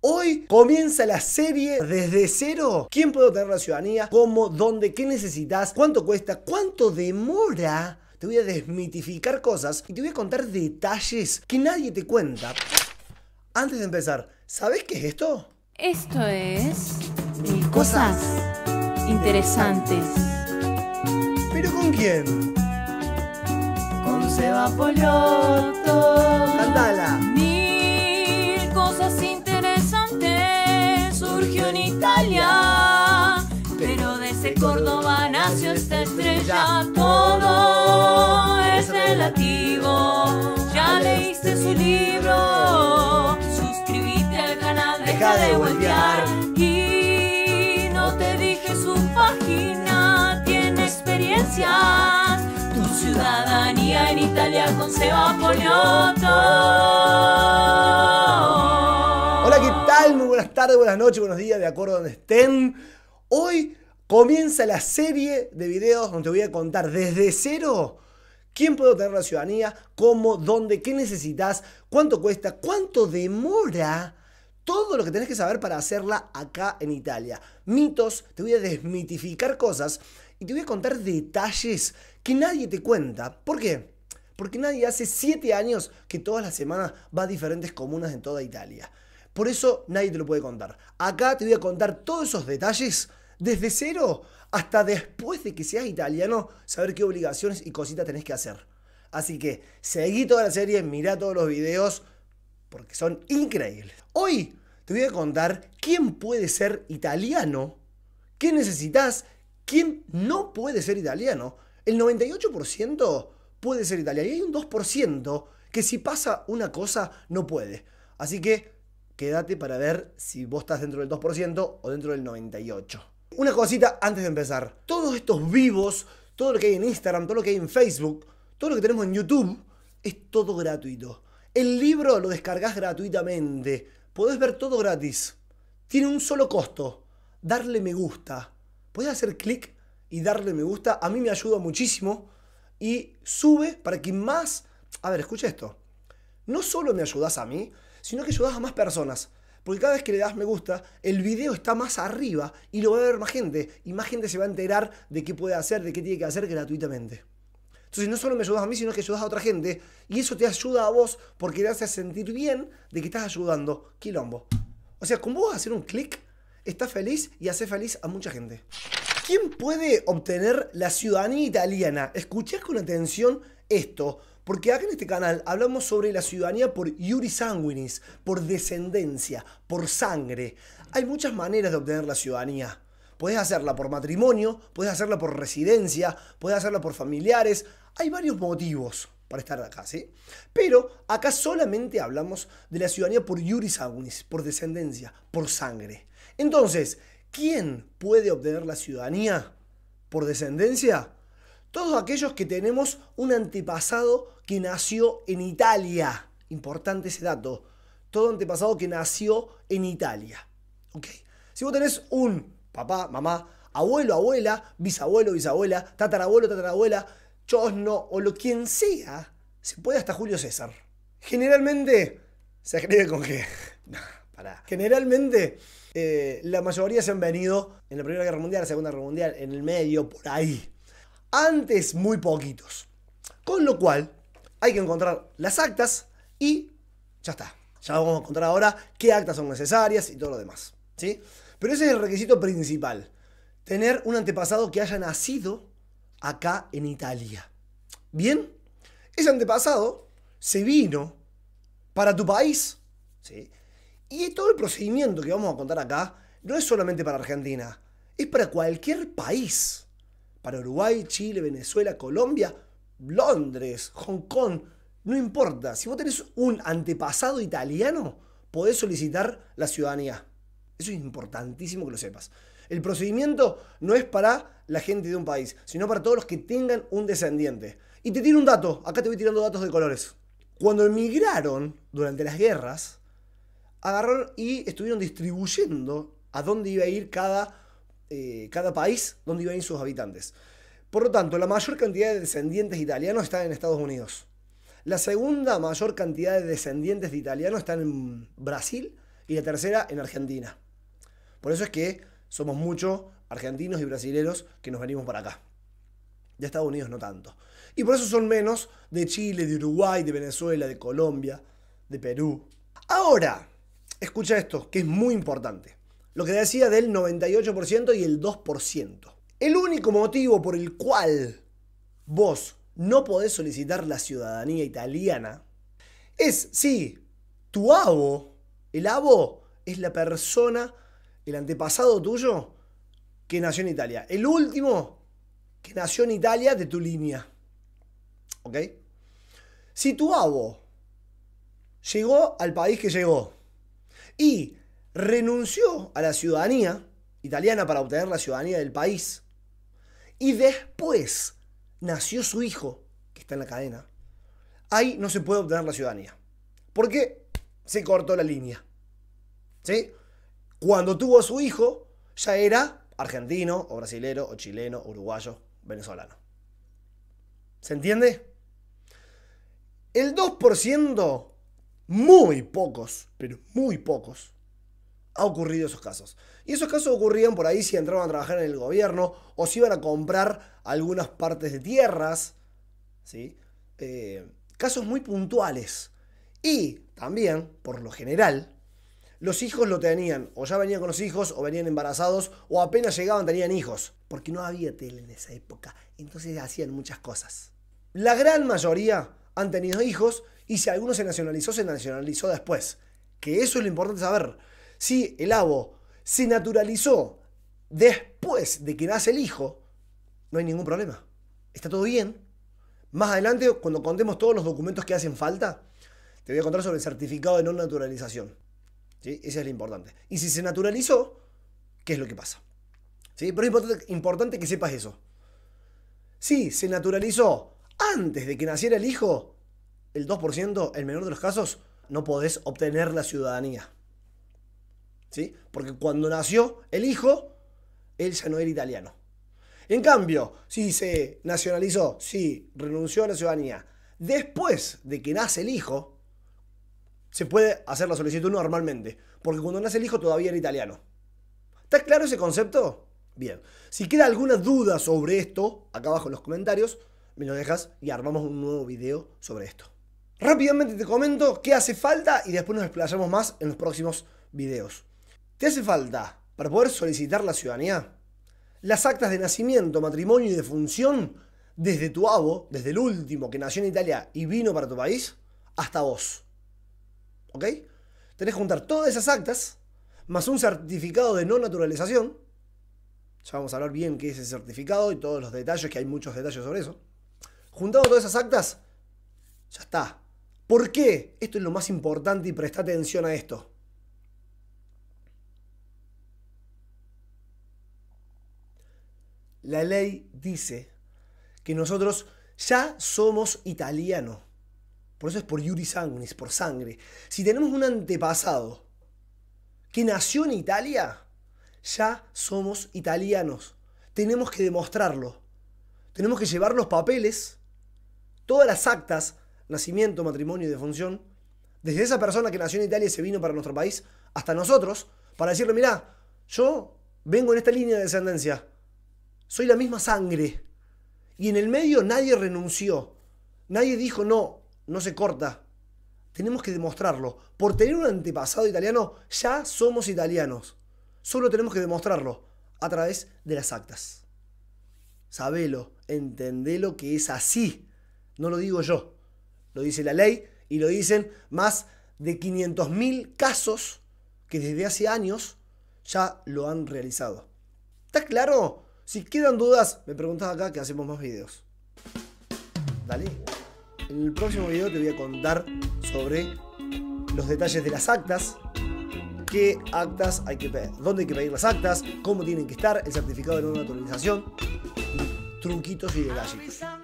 Hoy comienza la serie desde cero. ¿Quién puede obtener la ciudadanía? ¿Cómo? ¿Dónde? ¿Qué necesitas? ¿Cuánto cuesta? ¿Cuánto demora? Te voy a desmitificar cosas y te voy a contar detalles que nadie te cuenta. Antes de empezar, ¿sabes qué es esto? Esto es... Cosas interesantes. ¿Pero con quién? Con Seba Poloto. Cantala. en Italia, pero de ese Córdoba nació esta estrella. Todo es relativo, ya leíste su libro, suscríbete al canal, deja de voltear. Y no te dije su página, tiene experiencias, tu ciudadanía en Italia con Seba Poliotto. buenas noches, buenos días, de acuerdo a donde estén. Hoy comienza la serie de videos donde te voy a contar desde cero quién puede obtener la ciudadanía, cómo, dónde, qué necesitas, cuánto cuesta, cuánto demora. Todo lo que tenés que saber para hacerla acá en Italia. Mitos, te voy a desmitificar cosas y te voy a contar detalles que nadie te cuenta. ¿Por qué? Porque nadie hace 7 años que todas las semanas va a diferentes comunas en toda Italia. Por eso nadie te lo puede contar. Acá te voy a contar todos esos detalles desde cero hasta después de que seas italiano, saber qué obligaciones y cositas tenés que hacer. Así que seguí toda la serie, mira todos los videos, porque son increíbles. Hoy te voy a contar quién puede ser italiano, qué necesitas, quién no puede ser italiano. El 98% puede ser italiano y hay un 2% que si pasa una cosa no puede. Así que quédate para ver si vos estás dentro del 2% o dentro del 98%. Una cosita antes de empezar. Todos estos vivos, todo lo que hay en Instagram, todo lo que hay en Facebook, todo lo que tenemos en YouTube, es todo gratuito. El libro lo descargas gratuitamente. Podés ver todo gratis. Tiene un solo costo. Darle me gusta. Podés hacer clic y darle me gusta. A mí me ayuda muchísimo. Y sube para que más... A ver, escucha esto. No solo me ayudas a mí, sino que ayudas a más personas. Porque cada vez que le das me gusta, el video está más arriba y lo va a ver más gente. Y más gente se va a enterar de qué puede hacer, de qué tiene que hacer gratuitamente. Entonces no solo me ayudas a mí, sino que ayudas a otra gente. Y eso te ayuda a vos porque te hace sentir bien de que estás ayudando. Quilombo. O sea, con vos hacer un clic, estás feliz y haces feliz a mucha gente. ¿Quién puede obtener la ciudadanía italiana? Escuchás con atención esto. Porque acá en este canal hablamos sobre la ciudadanía por iuris por descendencia, por sangre. Hay muchas maneras de obtener la ciudadanía. Puedes hacerla por matrimonio, puedes hacerla por residencia, puedes hacerla por familiares. Hay varios motivos para estar acá, ¿sí? Pero acá solamente hablamos de la ciudadanía por iuris sanguinis, por descendencia, por sangre. Entonces, ¿quién puede obtener la ciudadanía por descendencia? Todos aquellos que tenemos un antepasado que nació en Italia. Importante ese dato. Todo antepasado que nació en Italia. ¿Ok? Si vos tenés un papá, mamá, abuelo, abuela, bisabuelo, bisabuela, tatarabuelo, tatarabuela, chosno o lo quien sea, se puede hasta Julio César. Generalmente se escribe con que. No, Generalmente eh, la mayoría se han venido en la Primera Guerra Mundial, la Segunda Guerra Mundial, en el medio, por ahí antes muy poquitos. Con lo cual, hay que encontrar las actas y ya está. Ya vamos a encontrar ahora qué actas son necesarias y todo lo demás. ¿sí? Pero ese es el requisito principal. Tener un antepasado que haya nacido acá en Italia. ¿Bien? Ese antepasado se vino para tu país. ¿sí? Y todo el procedimiento que vamos a contar acá no es solamente para Argentina, es para cualquier país para Uruguay, Chile, Venezuela, Colombia, Londres, Hong Kong, no importa. Si vos tenés un antepasado italiano, podés solicitar la ciudadanía. Eso es importantísimo que lo sepas. El procedimiento no es para la gente de un país, sino para todos los que tengan un descendiente. Y te tiro un dato, acá te voy tirando datos de colores. Cuando emigraron durante las guerras, agarraron y estuvieron distribuyendo a dónde iba a ir cada eh, cada país donde viven sus habitantes. Por lo tanto, la mayor cantidad de descendientes italianos están en Estados Unidos. La segunda mayor cantidad de descendientes de italianos están en Brasil y la tercera en Argentina. Por eso es que somos muchos argentinos y brasileros que nos venimos para acá. De Estados Unidos no tanto. Y por eso son menos de Chile, de Uruguay, de Venezuela, de Colombia, de Perú. Ahora, escucha esto, que es muy importante lo que decía del 98% y el 2%. El único motivo por el cual vos no podés solicitar la ciudadanía italiana es si tu abo, el abo, es la persona, el antepasado tuyo que nació en Italia. El último que nació en Italia de tu línea. ¿Ok? Si tu abo llegó al país que llegó y renunció a la ciudadanía italiana para obtener la ciudadanía del país. Y después nació su hijo, que está en la cadena. Ahí no se puede obtener la ciudadanía. Porque se cortó la línea. ¿Sí? Cuando tuvo a su hijo, ya era argentino, o brasilero, o chileno, uruguayo, venezolano. ¿Se entiende? El 2%, muy pocos, pero muy pocos, ha ocurrido esos casos. Y esos casos ocurrían por ahí si entraban a trabajar en el gobierno o si iban a comprar algunas partes de tierras. ¿sí? Eh, casos muy puntuales. Y también, por lo general, los hijos lo tenían, o ya venían con los hijos, o venían embarazados, o apenas llegaban tenían hijos, porque no había tele en esa época, entonces hacían muchas cosas. La gran mayoría han tenido hijos, y si alguno se nacionalizó, se nacionalizó después. Que eso es lo importante saber si el abo se naturalizó después de que nace el hijo, no hay ningún problema. Está todo bien. Más adelante, cuando contemos todos los documentos que hacen falta, te voy a contar sobre el certificado de no naturalización. ¿Sí? Ese es lo importante. Y si se naturalizó, ¿qué es lo que pasa? ¿Sí? Pero es importante, importante que sepas eso. Si se naturalizó antes de que naciera el hijo, el 2%, el menor de los casos, no podés obtener la ciudadanía. ¿sí? Porque cuando nació el hijo, él ya no era italiano. En cambio, si se nacionalizó, si renunció a la ciudadanía, después de que nace el hijo, se puede hacer la solicitud normalmente, porque cuando nace el hijo todavía era italiano. ¿Está claro ese concepto? Bien, si queda alguna duda sobre esto, acá abajo en los comentarios, me lo dejas y armamos un nuevo video sobre esto. Rápidamente te comento qué hace falta y después nos desplazamos más en los próximos videos. ¿Te hace falta, para poder solicitar la ciudadanía, las actas de nacimiento, matrimonio y de función desde tu abo, desde el último que nació en Italia y vino para tu país, hasta vos? ¿Ok? Tenés que juntar todas esas actas, más un certificado de no naturalización. Ya vamos a hablar bien qué es ese certificado y todos los detalles, que hay muchos detalles sobre eso. Juntado todas esas actas, ya está. ¿Por qué? Esto es lo más importante y presta atención a esto. La ley dice que nosotros ya somos italianos. Por eso es por iuri sanguinis, por sangre. Si tenemos un antepasado que nació en Italia, ya somos italianos. Tenemos que demostrarlo. Tenemos que llevar los papeles, todas las actas, nacimiento, matrimonio y defunción, desde esa persona que nació en Italia y se vino para nuestro país, hasta nosotros, para decirle, mirá, yo vengo en esta línea de descendencia soy la misma sangre. Y en el medio nadie renunció. Nadie dijo, no, no se corta. Tenemos que demostrarlo. Por tener un antepasado italiano, ya somos italianos. Solo tenemos que demostrarlo a través de las actas. Sabelo, entendelo que es así. No lo digo yo. Lo dice la ley y lo dicen más de 500.000 casos que desde hace años ya lo han realizado. ¿Está claro si quedan dudas, me preguntas acá que hacemos más videos. Dale. En el próximo video te voy a contar sobre los detalles de las actas, qué actas hay que pedir, dónde hay que pedir las actas, cómo tienen que estar, el certificado de no naturalización, y truquitos y detalles.